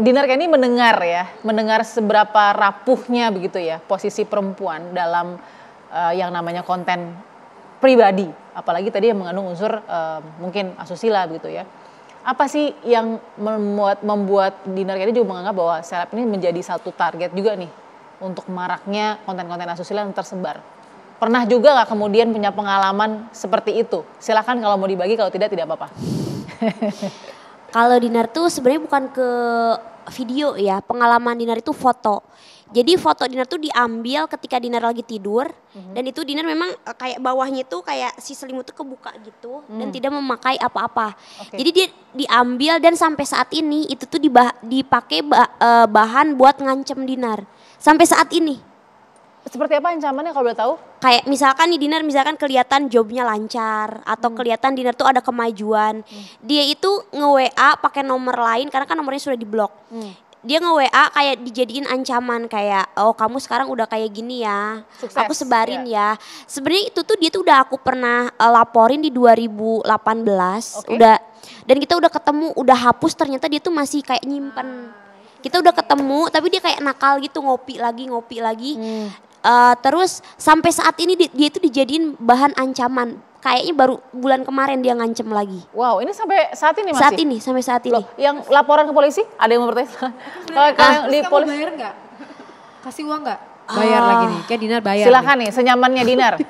Dinar ini mendengar ya, mendengar seberapa rapuhnya begitu ya posisi perempuan dalam uh, yang namanya konten pribadi, apalagi tadi yang mengandung unsur uh, mungkin asusila begitu ya. Apa sih yang membuat membuat Dinar ini juga menganggap bahwa seleb ini menjadi satu target juga nih untuk maraknya konten-konten asusila yang tersebar? Pernah juga nggak kemudian punya pengalaman seperti itu? Silahkan kalau mau dibagi, kalau tidak tidak apa-apa. Kalau dinner tuh sebenarnya bukan ke video ya, pengalaman dinner itu foto. Jadi foto dinner tuh diambil ketika dinner lagi tidur mm-hmm. dan itu dinner memang eh, kayak bawahnya tuh kayak si selimut tuh kebuka gitu mm. dan mhm. tidak memakai apa-apa. Okay. Jadi dia diambil dan sampai saat ini itu tuh dipakai eh, bahan buat ngancem dinner sampai saat ini. Seperti apa ancamannya kalau boleh tahu? Kayak misalkan nih dinner misalkan kelihatan jobnya lancar atau hmm. kelihatan dinner tuh ada kemajuan. Hmm. Dia itu nge-WA pakai nomor lain karena kan nomornya sudah diblok. Hmm dia nge-WA kayak dijadiin ancaman kayak oh kamu sekarang udah kayak gini ya. Sukses, aku sebarin yeah. ya. Sebenarnya itu tuh dia tuh udah aku pernah uh, laporin di 2018. Okay. Udah dan kita udah ketemu, udah hapus ternyata dia tuh masih kayak nyimpen. Hmm. kita udah iya. ketemu tapi dia kayak nakal gitu ngopi lagi ngopi lagi hmm. Uh, terus sampai saat ini dia, dia itu dijadiin bahan ancaman. Kayaknya baru bulan kemarin dia ngancem lagi. Wow, ini sampai saat ini masih? Saat ini, sampai saat ini. Loh, yang laporan ke polisi? Ada yang mau bertanya? Oh, kalau ah, di polisi bayar nggak? Kasih uang nggak? Bayar lagi nih, kayak Dinar bayar. Silakan nih, senyamannya Dinar.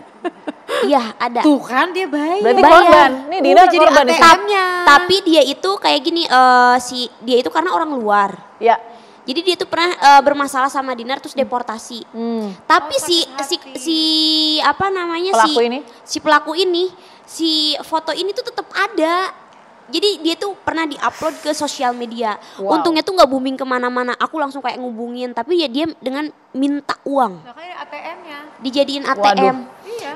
Iya ada. Tuh kan dia bayar. Berarti bayar. korban. Nih Dina uh, jadi korban. Tapi dia itu kayak gini uh, si dia itu karena orang luar. Ya. Jadi dia tuh pernah uh, bermasalah sama Dinar terus hmm. deportasi. Hmm. Tapi oh, si si si apa namanya pelaku si ini? si pelaku ini si foto ini tuh tetap ada. Jadi dia tuh pernah diupload ke sosial media. Wow. Untungnya tuh nggak booming kemana-mana. Aku langsung kayak ngubungin, tapi ya dia dengan minta uang. Dijadiin ATM. Waduh.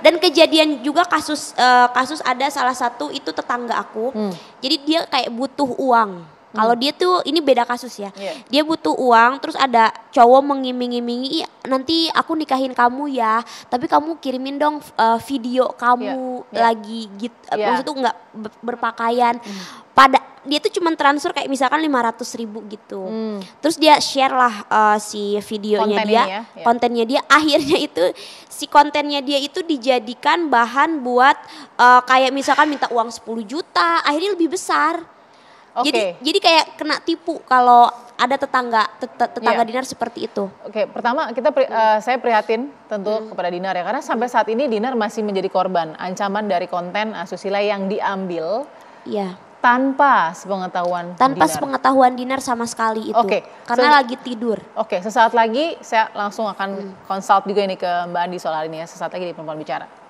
Dan iya. kejadian juga kasus uh, kasus ada salah satu itu tetangga aku. Hmm. Jadi dia kayak butuh uang kalau hmm. dia tuh ini beda kasus ya. Yeah. Dia butuh uang terus ada cowok mengiming-imingi nanti aku nikahin kamu ya, tapi kamu kirimin dong uh, video kamu yeah. Yeah. lagi gitu. Yeah. Iya. Maksud tuh nggak berpakaian. Hmm. Pada dia tuh cuma transfer kayak misalkan lima ratus ribu gitu. Hmm. Terus dia share lah uh, eh, si videonya kontennya dia, ya. Iya. kontennya dia. Akhirnya itu si kontennya dia itu dijadikan bahan buat uh, kayak misalkan minta uang 10 juta, akhirnya lebih besar. Okay. Jadi jadi kayak kena tipu kalau ada tetangga tetangga yeah. Dinar seperti itu. Oke, okay, pertama kita uh, saya prihatin tentu hmm. kepada Dinar ya karena sampai saat ini Dinar masih menjadi korban ancaman dari konten asusila yang diambil. Iya. Yeah. Tanpa sepengetahuan Tanpa dinar. sepengetahuan dinar sama sekali itu. Oke. Okay. Karena so, lagi tidur. Oke, okay, sesaat lagi saya langsung akan hmm. konsult juga ini ke Mbak Andi soal ini ya, sesaat lagi di perempuan bicara.